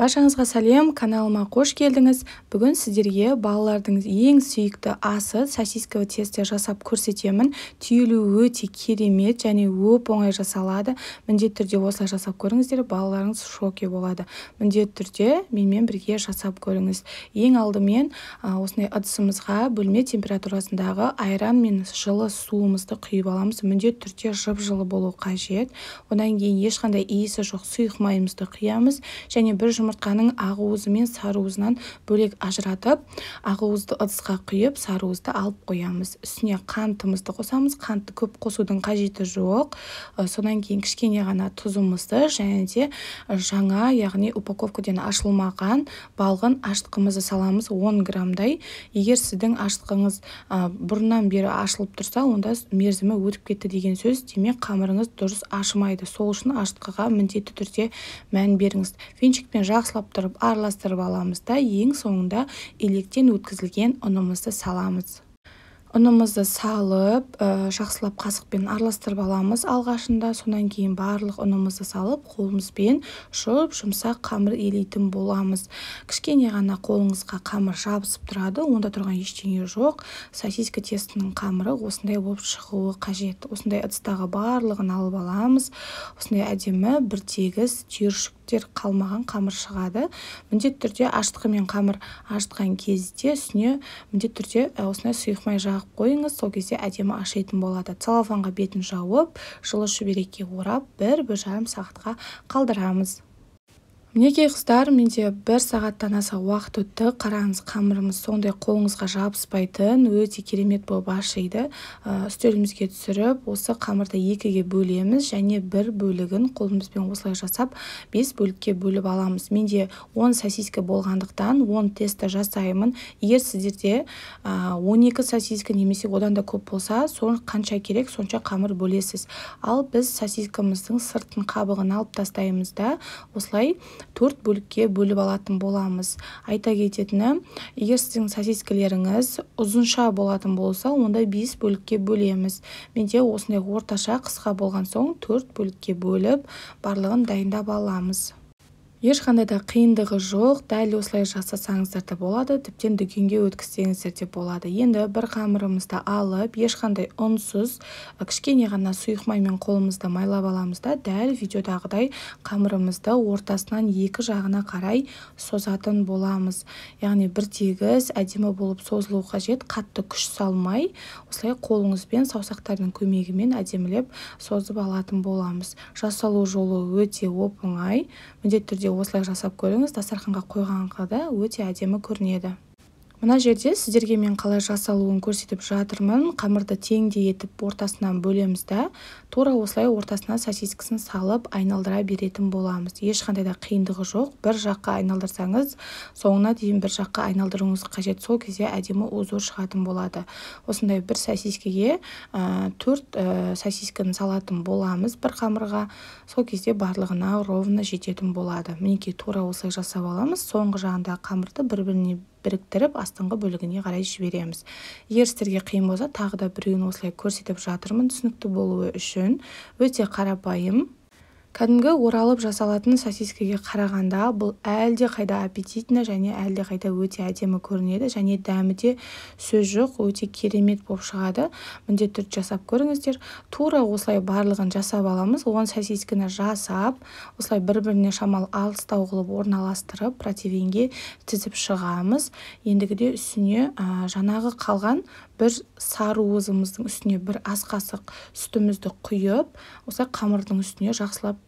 баршаңызға сәлем каналыма қош келдіңіз бүгін сіздерге балалардың ең сүйікті асы сосисково тесте жасап көрсетемін түйілу өте керемет және өп оңай жасалады міндетті түрде осылай жасап көріңіздер балаларыңыз шоке болады міндетті түрде менімен бірге жасап көріңіз ең алдымен осындай ыдысымызға бөлме температурасындағы айран мен жылы суымызды құйып аламыз міндетті түрде жып жылы болу қажет одан кейін ешқандай иісі жоқ сұйық майымызды құямыз және бір жұма жұмыртқаның ақуызы мен сарыуызынан бөлек ажыратып ақуызды ыдысқа құйып сарыуызды алып қоямыз үстіне қантымызды қосамыз қантты көп қосудың қажеті жоқ содан кейін кішкене ғана тұзымызды және де жаңа яғни упаковкадан ашылмаған балғын ашытқымызды саламыз 10 граммдай егер сіздің ашытқыңыз бұрыннан бері ашылып тұрса онда мерзімі өтіп кетті деген сөз демек қамырыңыз дұрыс ашымайды сол үшін ашытқыға міндетті түрде мән беріңіз венчикпен жақсылап тұрып араластырып аламыз да ең соңында електен өткізілген ұнымызды саламыз ұнымызды салып э, жақсылап қасықпен араластырып аламыз алғашында содан кейін барлық ұнымызды салып қолымызбен жұп жұмсақ қамыр илейтін боламыз кішкене ғана қолыңызға қамыр жабысып тұрады онда тұрған ештеңе жоқ сосиска тестінің қамыры осындай болып шығуы қажет осындай ыдыстағы барлығын алып аламыз осындай әдемі бір тегіс түйіршіктер қалмаған қамыр шығады міндетті түрде ашытқымен қамыр ашытқан кезде үстіне міндетті түрде э, осындай сұйық май қойыңыз сол кезде әдемі ашитын болады целлофанға бетін жауып жылы шүберекке орап бір-бір жарым сағатқа қалдырамыз мінекей қыздар менде бір сағаттан аса уақыт өтті қараңыз қамырымыз сондай қолыңызға жабыспайтын өте керемет болып ашиды үстелімізге түсіріп осы қамырды екіге бөлеміз және бір бөлігін қолымызбен осылай жасап бес бөлікке бөліп аламыз менде 10 сосиска болғандықтан 10 тесті жасаймын егер сіздерде 12 сосиска немесе одан да көп болса сон қанша керек сонша қамыр бөлесіз ал біз сосискамыздың сыртын қабығын алып тастаймыз да осылай төрт бөлікке бөліп алатын боламыз айта кететіні егер сіздің сосискілеріңіз ұзынша болатын болса онда бес бөлікке бөлеміз менде осындай орташа қысқа болған соң төрт бөлікке бөліп барлығын дайындап аламыз ешқандай да қиындығы жоқ дәл осылай жасасаңыздар да болады тіптен дүкенге өткізсеңіздер де болады енді бір қамырымызды алып ешқандай ұнсыз кішкене ғана сұйық маймен қолымызды майлап аламыз да дәл видеодағыдай қамырымызды ортасынан екі жағына қарай созатын боламыз яғни бір тегіс әдемі болып созылу қажет қатты күш салмай осылай қолыңызбен саусақтардың көмегімен әдемілеп созып алатын боламыз жасалу жолы өте оп-оңай міндетті түрде осылай жасап көріңіз дастарханға да өте әдемі көрінеді мына жерде сіздерге мен қалай жасалуын көрсетіп жатырмын қамырды теңдей етіп ортасынан бөлеміз да тура осылай ортасына сосискасын салып айналдыра беретін боламыз ешқандай да қиындығы жоқ бір жаққа айналдырсаңыз соңына дейін бір жаққа айналдыруыңыз қажет сол кезде әдемі узор шығатын болады осындай бір сосискеге төрт ә, сосисканы салатын боламыз бір қамырға сол кезде барлығына ровно жететін болады мінекей тура осылай жасап аламыз соңғы жағындағы қамырды бір-біріне біріктіріп астыңғы бөлігіне қарай жібереміз егер сіздерге қиын болса тағы да біреуін осылай көрсетіп жатырмын түсінікті болуы үшін өте қарапайым кәдімгі оралып жасалатын сосискеге қарағанда бұл әлде қайда аппетитно және әлде қайда өте әдемі көрінеді және дәмі де сөз жоқ өте керемет болып шығады міндетті түрде жасап көріңіздер тура осылай барлығын жасап аламыз он сосискіні жасап осылай бір-біріне шамалы алыстау қылып орналастырып противенге тізіп шығамыз ендігіде үстіне ә, жаңағы қалған бір сары уызымыздың үстіне бір ас қасық сүтімізді құйып осылай қамырдың үстіне жақсылап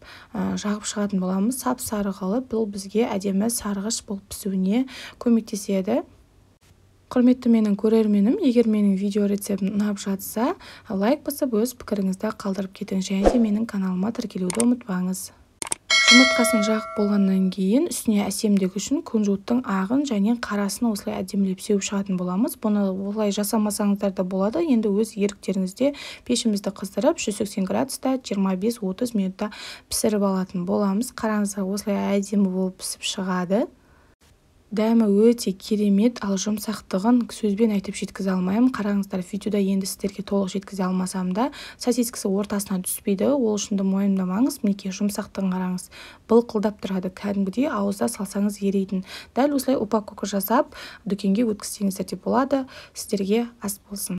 жағып шығатын боламыз сап сары қылып бұл бізге әдемі сарғыш болып пісуіне көмектеседі құрметті менің көрерменім егер менің видео рецептім ұнап жатса лайк басып өз пікіріңізді қалдырып кетіңіз және де менің каналыма тіркелуді ұмытпаңыз жұмыртқасын жағып болғаннан кейін үстіне әсемдік үшін күнжуттың ағын және қарасын осылай әдемілеп сеуіп шығатын боламыз бұны олай жасамасаңыздар да болады енді өз еріктеріңізде пешімізді қыздырып 180 градуста 25-30 минутта пісіріп алатын боламыз қараңыздар осылай әдемі болып пісіп шығады дәмі өте керемет ал жұмсақтығын сөзбен айтып жеткізе алмаймын қараңыздар видеода енді сіздерге толық жеткізе алмасам да сосискасы ортасына түспейді ол де мойындамаңыз мінекей жұмсақтығын қараңыз былқылдап тұрады кәдімгідей ауызда салсаңыз ерейтін дәл осылай упаковка жасап дүкенге өткізсеңіздер де болады сіздерге ас болсын